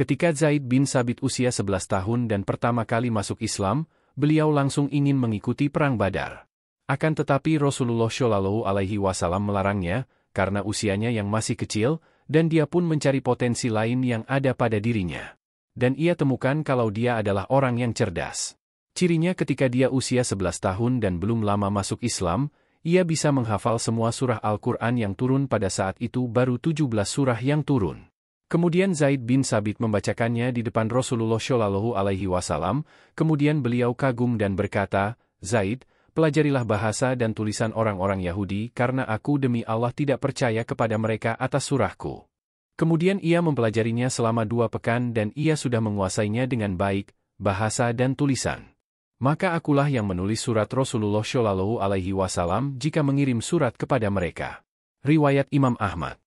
Ketika Zaid bin Sabit usia 11 tahun dan pertama kali masuk Islam, beliau langsung ingin mengikuti Perang Badar. Akan tetapi Rasulullah Shallallahu Alaihi Wasallam melarangnya, karena usianya yang masih kecil, dan dia pun mencari potensi lain yang ada pada dirinya. Dan ia temukan kalau dia adalah orang yang cerdas. Cirinya ketika dia usia 11 tahun dan belum lama masuk Islam, ia bisa menghafal semua surah Al-Quran yang turun pada saat itu baru 17 surah yang turun. Kemudian Zaid bin Sabit membacakannya di depan Rasulullah Shallallahu Alaihi Wasallam, kemudian beliau kagum dan berkata, Zaid, pelajarilah bahasa dan tulisan orang-orang Yahudi karena aku demi Allah tidak percaya kepada mereka atas surahku. Kemudian ia mempelajarinya selama dua pekan dan ia sudah menguasainya dengan baik, bahasa dan tulisan. Maka akulah yang menulis surat Rasulullah Shallallahu Alaihi Wasallam jika mengirim surat kepada mereka. Riwayat Imam Ahmad